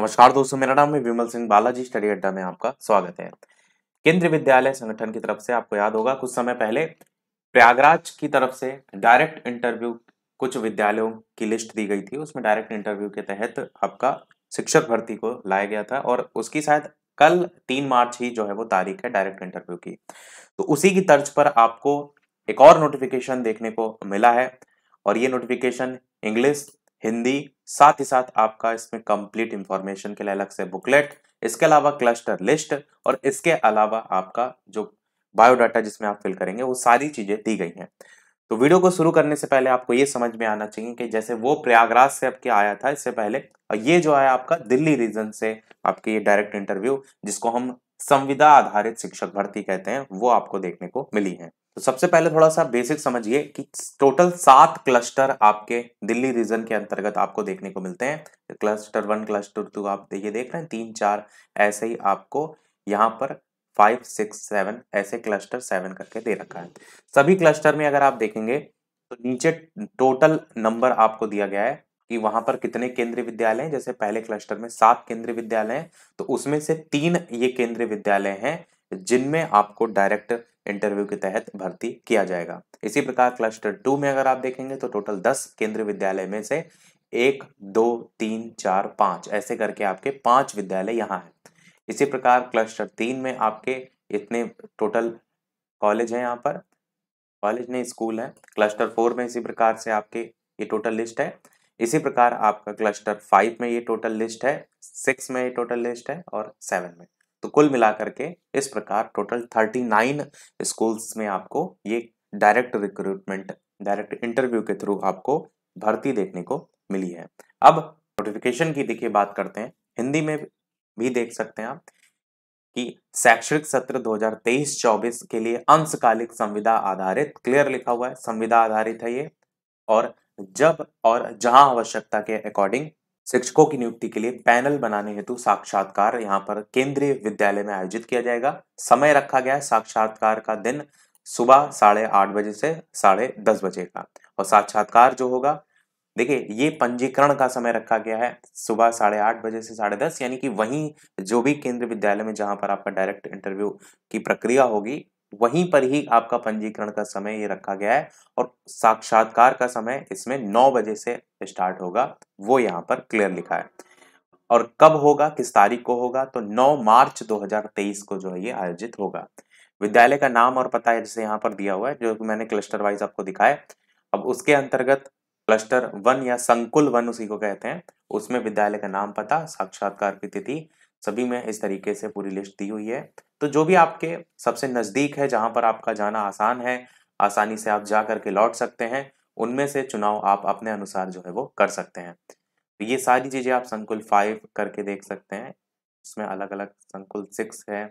नमस्कार दोस्तों मेरा नाम है विमल सिंह बालाजी स्टडी अड्डा में आपका स्वागत है केंद्रीय विद्यालय संगठन की तरफ से आपको याद होगा कुछ समय पहले प्रयागराज की तरफ से डायरेक्ट इंटरव्यू कुछ विद्यालयों की लिस्ट दी गई थी उसमें डायरेक्ट इंटरव्यू के तहत आपका शिक्षक भर्ती को लाया गया था और उसकी शायद कल तीन मार्च ही जो है वो तारीख है डायरेक्ट इंटरव्यू की तो उसी की तर्ज पर आपको एक और नोटिफिकेशन देखने को मिला है और ये नोटिफिकेशन इंग्लिश हिंदी साथ ही साथ आपका इसमें कंप्लीट इंफॉर्मेशन के लिए अलग से बुकलेट इसके अलावा क्लस्टर लिस्ट और इसके अलावा आपका जो बायोडाटा जिसमें आप फिल करेंगे वो सारी चीज़ें दी गई हैं तो वीडियो को शुरू करने से पहले आपको ये समझ में आना चाहिए कि जैसे वो प्रयागराज से आपके आया था इससे पहले और ये जो आया आपका दिल्ली रीजन से आपके ये डायरेक्ट इंटरव्यू जिसको हम संविदा आधारित शिक्षक भर्ती कहते हैं वो आपको देखने को मिली है तो सबसे पहले थोड़ा सा बेसिक समझिए कि टोटल सात क्लस्टर आपके दिल्ली रीजन के अंतर्गत आपको देखने को मिलते हैं क्लस्टर वन क्लस्टर टू आप ये देख रहे हैं तीन चार ऐसे ही आपको यहाँ पर फाइव सिक्स सेवन ऐसे क्लस्टर सेवन करके दे रखा है सभी क्लस्टर में अगर आप देखेंगे तो नीचे टोटल नंबर आपको दिया गया है कि वहां पर कितने केंद्रीय विद्यालय हैं जैसे पहले क्लस्टर में सात केंद्रीय विद्यालय हैं तो उसमें से तीन ये केंद्रीय विद्यालय हैं जिनमें आपको डायरेक्ट इंटरव्यू के तहत भर्ती किया जाएगा इसी प्रकार क्लस्टर टू में अगर आप देखेंगे तो टोटल दस केंद्रीय विद्यालय में से एक दो तीन चार पांच ऐसे करके आपके पांच विद्यालय यहाँ है इसी प्रकार क्लस्टर तीन में आपके इतने टोटल कॉलेज हैं यहाँ पर कॉलेज नहीं स्कूल है क्लस्टर फोर में इसी प्रकार से आपके ये टोटल लिस्ट है इसी प्रकार आपका क्लस्टर फाइव में ये टोटल लिस्ट है सिक्स में ये टोटल लिस्ट है और सेवन में तो कुल मिलाकर के इस प्रकार टोटल थर्टी नाइन स्कूल्स में आपको ये डायरेक्ट रिक्रूटमेंट डायरेक्ट इंटरव्यू के थ्रू आपको भर्ती देखने को मिली है अब नोटिफिकेशन की देखिए बात करते हैं हिंदी में भी देख सकते हैं आप कि शैक्षणिक सत्र 2023-24 के लिए अंशकालिक संविदा आधारित क्लियर लिखा हुआ है संविदा आधारित है ये और जब और जहां आवश्यकता के अकॉर्डिंग शिक्षकों की नियुक्ति के लिए पैनल बनाने हेतु साक्षात्कार यहाँ पर केंद्रीय विद्यालय में आयोजित किया जाएगा समय रखा गया है साक्षात्कार का दिन सुबह साढ़े आठ बजे से साढ़े दस बजे का और साक्षात्कार जो होगा देखिए ये पंजीकरण का समय रखा गया है सुबह साढ़े आठ बजे से साढ़े दस यानी कि वहीं जो भी केंद्रीय विद्यालय में जहां पर आपका डायरेक्ट इंटरव्यू की प्रक्रिया होगी वहीं पर ही आपका पंजीकरण का समय ये रखा गया है और साक्षात्कार का समय इसमें नौ बजे से स्टार्ट होगा वो यहाँ पर क्लियर लिखा है और कब होगा किस तारीख को होगा तो 9 मार्च 2023 को जो है ये आयोजित होगा विद्यालय का नाम और पता है जैसे यहाँ पर दिया हुआ है जो मैंने क्लस्टर वाइज आपको दिखाया अब उसके अंतर्गत क्लस्टर वन या संकुल वन उसी को कहते हैं उसमें विद्यालय का नाम पता साक्षात्कार की तिथि सभी में इस तरीके से पूरी लिस्ट दी हुई है तो जो भी आपके सबसे नज़दीक है जहां पर आपका जाना आसान है आसानी से आप जा करके लौट सकते हैं उनमें से चुनाव आप अपने अनुसार जो है वो कर सकते हैं तो ये सारी चीज़ें आप संकुल फाइव करके देख सकते हैं इसमें अलग अलग संकुल सिक्स है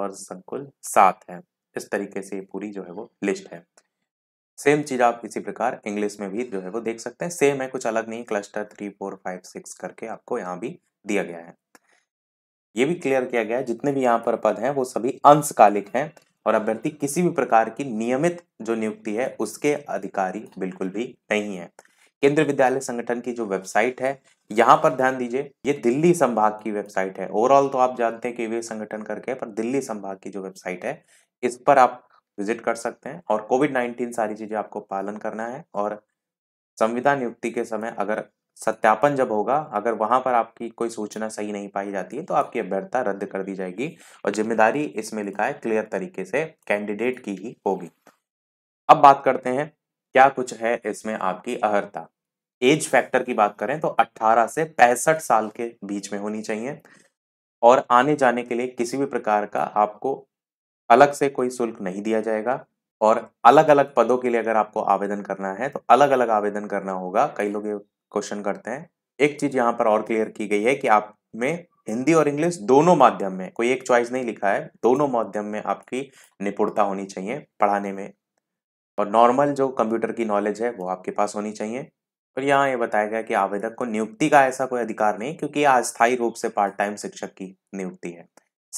और संकुल सात है इस तरीके से ये पूरी जो है वो लिस्ट है सेम चीज़ आप इसी प्रकार इंग्लिश में भी जो है वो देख सकते हैं सेम है कुछ अलग नहीं cluster three four five six करके आपको यहाँ भी दिया गया है ये भी क्लियर किया गया है जितने भी यहाँ पर पद हैं वो सभी अंशकालिक हैं और अभ्यर्थी किसी भी प्रकार की नियमित जो नियुक्ति है उसके अधिकारी बिल्कुल भी नहीं है केंद्रीय विद्यालय संगठन की जो वेबसाइट है यहाँ पर ध्यान दीजिए ये दिल्ली संभाग की वेबसाइट है ओवरऑल तो आप जानते हैं कि वे संगठन करके पर दिल्ली संभाग की जो वेबसाइट है इस पर आप विजिट कर सकते हैं और कोविड नाइन्टीन सारी चीज़ें आपको पालन करना है और संविधान नियुक्ति के समय अगर सत्यापन जब होगा अगर वहां पर आपकी कोई सूचना सही नहीं पाई जाती है तो आपकी अभ्यर्थता रद्द कर दी जाएगी और जिम्मेदारी इसमें लिखा है क्लियर तरीके से कैंडिडेट की ही होगी अब बात करते हैं क्या कुछ है इसमें आपकी अहर्ता एज फैक्टर की बात करें तो 18 से पैंसठ साल के बीच में होनी चाहिए और आने जाने के लिए किसी भी प्रकार का आपको अलग से कोई शुल्क नहीं दिया जाएगा और अलग अलग पदों के लिए अगर आपको आवेदन करना है तो अलग अलग आवेदन करना होगा कई लोग ये क्वेश्चन करते हैं एक चीज यहाँ पर और क्लियर की गई है कि आप में हिंदी और इंग्लिश दोनों माध्यम में कोई एक चॉइस नहीं लिखा है दोनों माध्यम में आपकी निपुणता होनी चाहिए पढ़ाने में और नॉर्मल जो कंप्यूटर की नॉलेज है वो आपके पास होनी चाहिए और यहाँ ये बताया गया कि आवेदक को नियुक्ति का ऐसा कोई अधिकार नहीं क्योंकि यह अस्थायी रूप से पार्ट टाइम शिक्षक की नियुक्ति है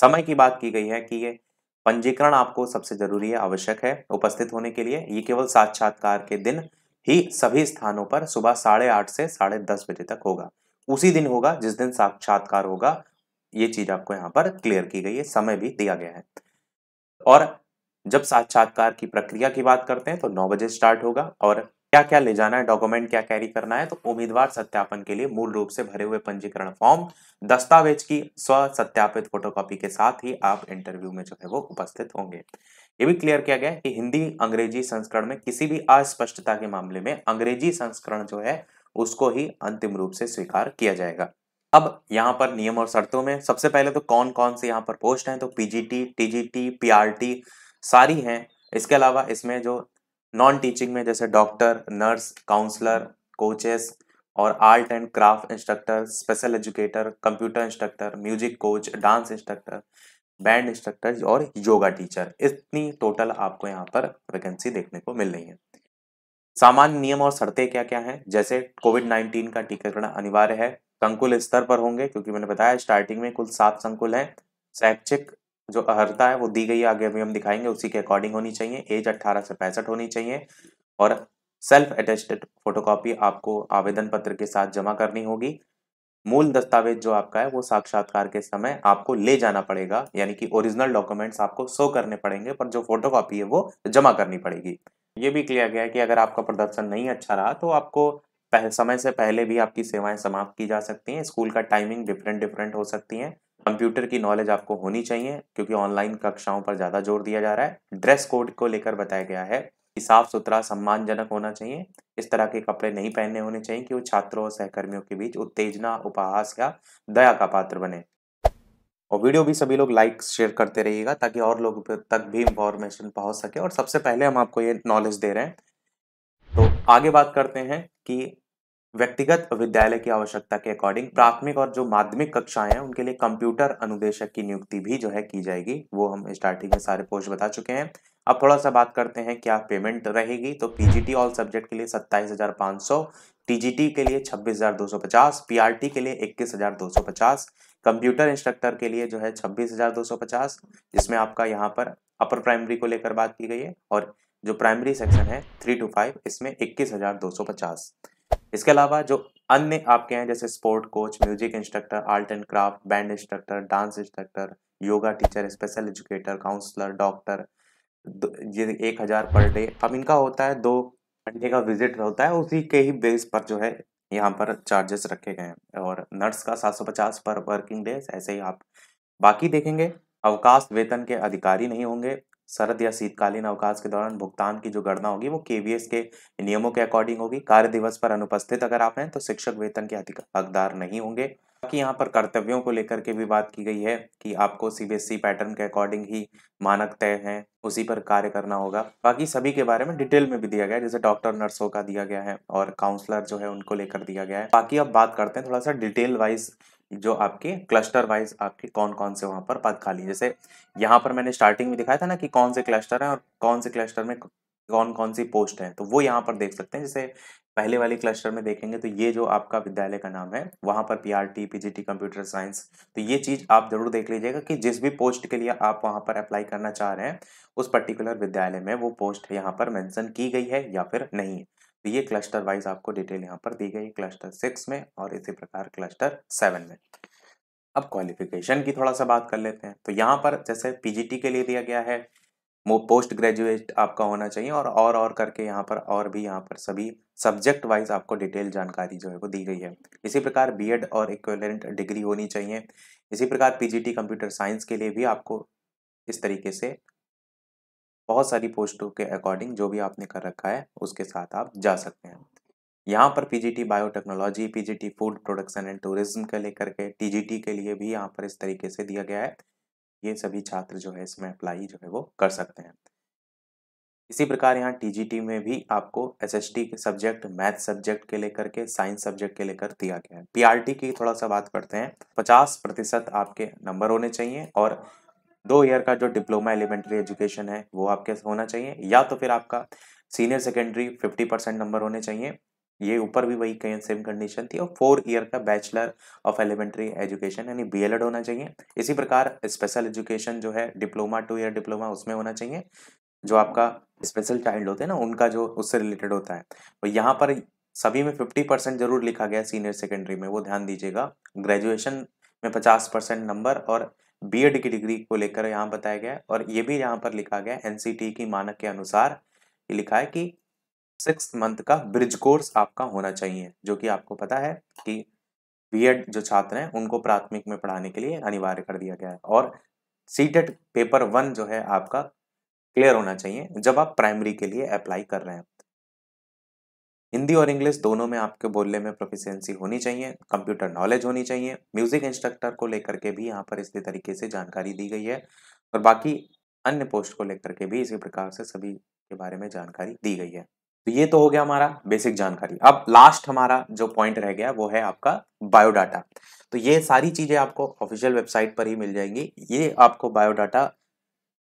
समय की बात की गई है कि ये पंजीकरण आपको सबसे जरूरी है आवश्यक है उपस्थित होने के लिए ये केवल साक्षात्कार के दिन ही सभी स्थानों पर सुबह साढ़े आठ से साढ़े दस बजे तक होगा उसी दिन होगा जिस दिन साक्षात्कार होगा ये चीज आपको यहाँ पर क्लियर की गई है समय भी दिया गया है और जब साक्षात्कार की प्रक्रिया की बात करते हैं तो नौ बजे स्टार्ट होगा और क्या क्या ले जाना है डॉक्यूमेंट क्या कैरी करना है तो उम्मीदवार सत्यापन के लिए मूल रूप से भरे हुए पंजीकरण फॉर्म दस्तावेज की स्व सत्यापित फोटोकॉपी के साथ ही आप इंटरव्यू में जो है वो उपस्थित होंगे ये भी क्लियर किया गया कि हिंदी अंग्रेजी संस्करण में किसी भी अस्पष्टता के मामले में अंग्रेजी संस्करण जो है उसको ही अंतिम रूप से स्वीकार किया जाएगा अब यहाँ पर नियम और शर्तों में सबसे पहले तो कौन कौन से यहाँ पर पोस्ट हैं तो पीजीटी टीजीटी पीआरटी सारी हैं इसके अलावा इसमें जो नॉन टीचिंग में जैसे डॉक्टर नर्स काउंसलर कोचेस और art and craft instructor special educator computer instructor music coach dance instructor band instructor और योगा टीचर इतनी टोटल आपको यहाँ पर वैकेंसी देखने को मिल रही है सामान्य नियम और शर्तें क्या क्या हैं जैसे कोविड नाइन्टीन का टीकाकरण अनिवार्य है संकुल स्तर पर होंगे क्योंकि मैंने बताया स्टार्टिंग में कुल सात संकुल हैं शैक्षिक जो अर्हता है वो दी गई आगे अभी हम दिखाएंगे उसी के अकॉर्डिंग होनी चाहिए एज अट्ठारह से पैंसठ होनी चाहिए और सेल्फ अटेस्टेड फोटोकॉपी आपको आवेदन पत्र के साथ जमा करनी होगी मूल दस्तावेज जो आपका है वो साक्षात्कार के समय आपको ले जाना पड़ेगा यानी कि ओरिजिनल डॉक्यूमेंट्स आपको शो करने पड़ेंगे पर जो फोटोकॉपी है वो जमा करनी पड़ेगी ये भी क्लियर गया है कि अगर आपका प्रदर्शन नहीं अच्छा रहा तो आपको समय से पहले भी आपकी सेवाएं समाप्त की जा सकती हैं स्कूल का टाइमिंग डिफरेंट डिफरेंट हो सकती हैं कंप्यूटर की नॉलेज आपको होनी चाहिए क्योंकि ऑनलाइन कक्षाओं पर ज़्यादा जोर दिया जा रहा है ड्रेस कोड को लेकर बताया गया है कि साफ सुथरा सम्मानजनक होना चाहिए इस तरह के कपड़े नहीं पहनने होने चाहिए कि वो छात्रों और सहकर्मियों के बीच उत्तेजना उपहास या दया का पात्र बने और वीडियो भी सभी लोग लाइक शेयर करते रहिएगा ताकि और लोग तक भी इंफॉर्मेशन पहुंच सके और सबसे पहले हम आपको ये नॉलेज दे रहे हैं तो आगे बात करते हैं कि व्यक्तिगत विद्यालय की आवश्यकता के अकॉर्डिंग प्राथमिक और जो माध्यमिक कक्षाएं हैं उनके लिए कंप्यूटर अनुदेशक की नियुक्ति भी जो है की जाएगी वो हम स्टार्टिंग में सारे पोस्ट बता चुके हैं अब थोड़ा सा बात करते हैं क्या पेमेंट रहेगी तो पीजीटी ऑल सब्जेक्ट के लिए सत्ताईस हजार पाँच सौ टीजीटी के लिए छब्बीस हजार दो सौ पचास पीआरटी के लिए इक्कीस हजार दो सौ पचास कंप्यूटर इंस्ट्रक्टर के लिए जो है छब्बीस हजार दो सौ पचास जिसमें आपका यहाँ पर अपर प्राइमरी को लेकर बात की गई है और जो प्राइमरी सेक्शन है थ्री टू फाइव इसमें इक्कीस हजार दो सौ पचास इसके अलावा जो अन्य आपके हैं जैसे sport coach music instructor art and craft band instructor dance instructor yoga teacher special educator counsellor doctor ये एक हज़ार पर डे अब इनका होता है दो घंटे का विजिट होता है उसी के ही बेस पर जो है यहाँ पर चार्जेस रखे गए हैं और नर्स का पचास पर वर्किंग डेज ऐसे ही आप बाकी देखेंगे अवकाश वेतन के अधिकारी नहीं होंगे शरद या शीतकालीन अवकाश के दौरान भुगतान की जो गणना होगी वो केवीएस के नियमों के अकॉर्डिंग होगी कार्य दिवस पर अनुपस्थित अगर आप हैं तो शिक्षक वेतन के हकदार नहीं होंगे बाकी यहाँ पर कर्तव्यों को लेकर के भी बात की गई है कि आपको सीबीएसई पैटर्न e के अकॉर्डिंग ही मानक तय हैं उसी पर कार्य करना होगा बाकी सभी के बारे में डिटेल में भी दिया गया है जैसे डॉक्टर नर्सों का दिया गया है और काउंसलर जो है उनको लेकर दिया गया है बाकी अब बात करते हैं थोड़ा सा डिटेल वाइज जो आपके क्लस्टर वाइज आपके कौन कौन से वहाँ पर पद खाली जैसे यहाँ पर मैंने स्टार्टिंग में दिखाया था ना कि कौन से क्लस्टर हैं और कौन से क्लस्टर में कौन कौन सी पोस्ट है तो वो यहाँ पर देख सकते हैं जैसे पहले वाली क्लस्टर में देखेंगे तो ये जो आपका विद्यालय का नाम है वहाँ पर P R T P G T computer science तो ये चीज़ आप ज़रूर देख लीजिएगा कि जिस भी पोस्ट के लिए आप वहाँ पर अप्लाई करना चाह रहे हैं उस पर्टिकुलर विद्यालय में वो पोस्ट यहाँ पर मेंशन की गई है या फिर नहीं है तो ये क्लस्टर वाइज आपको डिटेल यहाँ पर दी गई क्लस्टर सिक्स में और इसी प्रकार क्लस्टर सेवन में अब क्वालिफिकेशन की थोड़ा सा बात कर लेते हैं तो यहाँ पर जैसे पीजीटी के लिए दिया गया है वो पोस्ट ग्रेजुएट आपका होना चाहिए और और और करके यहाँ पर और भी यहाँ पर सभी सब्जेक्ट वाइज आपको डिटेल जानकारी जो है वो दी गई है इसी प्रकार बीएड और इक्वलेंट डिग्री होनी चाहिए इसी प्रकार पीजीटी कंप्यूटर साइंस के लिए भी आपको इस तरीके से बहुत सारी पोस्टों के अकॉर्डिंग जो भी आपने कर रखा है उसके साथ आप जा सकते हैं यहाँ पर PGT biotechnology PGT food production and tourism के लेकर के टीजीटी के लिए भी यहाँ पर इस तरीके से दिया गया है ये सभी छात्र जो है इसमें अप्लाई जो है वो कर सकते हैं इसी प्रकार यहाँ टीजीटी में भी आपको एस एस टी के सब्जेक्ट मैथ सब्जेक्ट के लेकर के साइंस सब्जेक्ट के लेकर दिया गया है पी आर टी की थोड़ा सा बात करते हैं पचास प्रतिशत आपके नंबर होने चाहिए और दो ईयर का जो डिप्लोमा एलिमेंट्री एजुकेशन है वो आपके होना चाहिए या तो फिर आपका senior secondary fifty percent number होने चाहिए ये ऊपर भी वही कहीं सेम कंडीशन थी और फोर ईयर का बैचलर ऑफ एलिमेंट्री एजुकेशन यानी बी होना चाहिए इसी प्रकार स्पेशल एजुकेशन जो है डिप्लोमा टू ईयर डिप्लोमा उसमें होना चाहिए जो आपका स्पेशल चाइल्ड होते हैं ना उनका जो उससे रिलेटेड होता है तो यहाँ पर सभी में फिफ्टी परसेंट जरूर लिखा गया है सीनियर सेकेंडरी में वो ध्यान दीजिएगा ग्रेजुएशन में पचास परसेंट नंबर और बीएड की डिग्री को लेकर यहाँ बताया गया है और ये भी यहाँ पर लिखा गया एनसीटी की मानक के अनुसार ये लिखा है कि सिक्स मंथ का ब्रिज कोर्स आपका होना चाहिए जो कि आपको पता है कि बीएड जो छात्र हैं उनको प्राथमिक में पढ़ाने के लिए अनिवार्य कर दिया गया है और सीटेट पेपर वन जो है आपका क्लियर होना चाहिए जब आप प्राइमरी के लिए अप्लाई कर रहे हैं हिंदी और इंग्लिश दोनों में आपके बोलने में प्रोफिशेंसी होनी चाहिए कंप्यूटर नॉलेज होनी चाहिए म्यूजिक इंस्ट्रक्टर को लेकर के भी यहाँ पर इसी तरीके से जानकारी दी गई है और बाकी अन्य पोस्ट को लेकर के भी इसी प्रकार से सभी के बारे में जानकारी दी गई है तो ये तो हो गया हमारा बेसिक जानकारी अब लास्ट हमारा जो पॉइंट रह गया वो है आपका बायोडाटा तो ये सारी चीज़ें आपको ऑफिशियल वेबसाइट पर ही मिल जाएंगी ये आपको बायोडाटा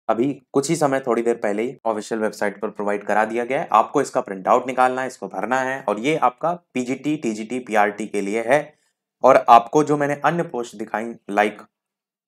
अभी कुछ ही समय थोड़ी देर पहले ही ऑफिशियल वेबसाइट पर प्रोवाइड करा दिया गया है आपको इसका प्रिंट आउट निकालना है इसको भरना है और ये आपका पीजीटी टीजीटी पीआरटी के लिए है और आपको जो मैंने अन्य पोस्ट दिखाई लाइक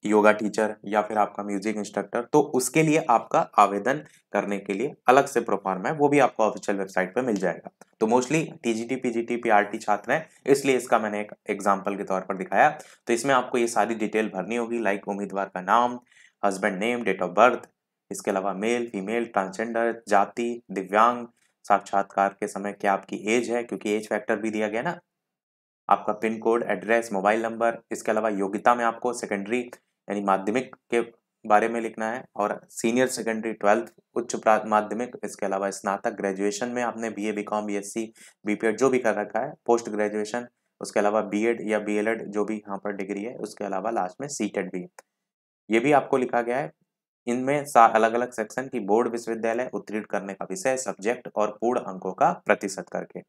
योगा टीचर या फिर आपका म्यूजिक इंस्ट्रक्टर तो उसके लिए आपका आवेदन करने के लिए अलग से प्रोफॉर्म है वो भी आपको ऑफिशियल वेबसाइट पर मिल जाएगा तो मोस्टली टीजीटी पीजीटी पीआरटी छात्र हैं इसलिए इसका मैंने एक एग्जाम्पल के तौर पर दिखाया तो इसमें आपको ये सारी डिटेल भरनी होगी लाइक उम्मीदवार का नाम husband name date of birth इसके अलावा मेल फीमेल ट्रांसजेंडर जाति दिव्यांग साक्षात्कार के समय क्या आपकी एज है क्योंकि एज फैक्टर भी दिया गया ना आपका pin code address mobile number इसके अलावा योग्यता में आपको सेकेंडरी यानी माध्यमिक के बारे में लिखना है और सीनियर सेकेंडरी ट्वेल्थ उच्च माध्यमिक इसके अलावा स्नातक ग्रेजुएशन में आपने B A B com B S C B P ed जो भी कर रखा है पोस्ट ग्रेजुएशन उसके अलावा बी एड या बी एल एड जो भी यहाँ पर डिग्री है उसके अलावा लास्ट में सी टेड भी है ये भी आपको लिखा गया है इनमें अलग अलग सेक्शन की बोर्ड विश्वविद्यालय उत्तीर्ण करने का विषय सब्जेक्ट और पूर्ण अंकों का प्रतिशत करके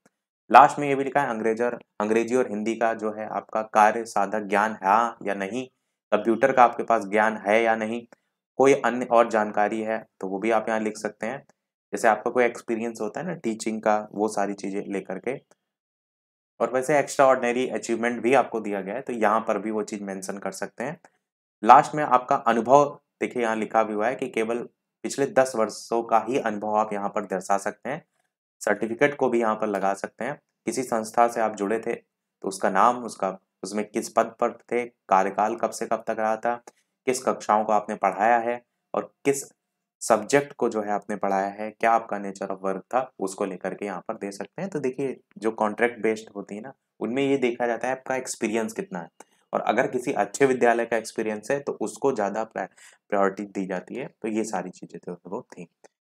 लास्ट में ये भी लिखा है अंग्रेज और अंग्रेजी और हिंदी का जो है आपका कार्य साधक ज्ञान है या नहीं कंप्यूटर का आपके पास ज्ञान है या नहीं कोई अन्य और जानकारी है तो वो भी आप यहाँ लिख सकते हैं जैसे आपका कोई एक्सपीरियंस होता है ना टीचिंग का वो सारी चीज़ें लेकर के और वैसे एक्स्ट्रा ऑर्डनरी अचीवमेंट भी आपको दिया गया है तो यहाँ पर भी वो चीज़ मेंशन कर सकते हैं लास्ट में आपका अनुभव देखिए यहाँ लिखा भी हुआ है कि केवल पिछले दस वर्षों का ही अनुभव आप यहाँ पर दर्शा सकते हैं सर्टिफिकेट को भी यहाँ पर लगा सकते हैं किसी संस्था से आप जुड़े थे तो उसका नाम उसका उसमें किस पद पर थे कार्यकाल कब से कब तक रहा था किस कक्षाओं को आपने पढ़ाया है और किस सब्जेक्ट को जो है आपने पढ़ाया है क्या आपका नेचर ऑफ वर्क था उसको लेकर के यहाँ पर दे सकते हैं तो देखिए जो कॉन्ट्रैक्ट बेस्ड होती है ना उनमें ये देखा जाता है आपका एक्सपीरियंस कितना है और अगर किसी अच्छे विद्यालय का एक्सपीरियंस है तो उसको ज़्यादा प्रायोरिटी दी जाती है तो ये सारी चीज़ें जो वो थी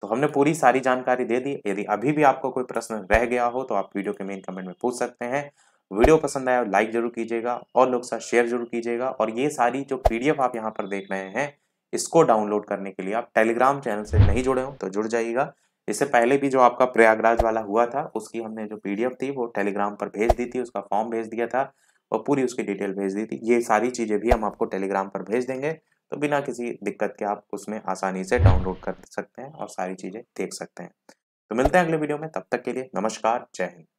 तो हमने पूरी सारी जानकारी दे दी यदि अभी भी आपको कोई प्रश्न रह गया हो तो आप वीडियो के मेन कमेंट में पूछ सकते हैं वीडियो पसंद आया लाइक जरूर कीजिएगा और लोग साथ शेयर जरूर कीजिएगा और ये सारी जो पीडीएफ आप यहाँ पर देख रहे हैं इसको डाउनलोड करने के लिए आप टेलीग्राम चैनल से नहीं जुड़े हो तो जुड़ जाइएगा इससे पहले भी जो आपका प्रयागराज वाला हुआ था उसकी हमने जो पीडीएफ थी वो टेलीग्राम पर भेज दी थी उसका फॉर्म भेज दिया था और पूरी उसकी डिटेल भेज दी थी ये सारी चीज़ें भी हम आपको टेलीग्राम पर भेज देंगे तो बिना किसी दिक्कत के आप उसमें आसानी से डाउनलोड कर सकते हैं और सारी चीज़ें देख सकते हैं तो मिलते हैं अगले वीडियो में तब तक के लिए नमस्कार जय हिंद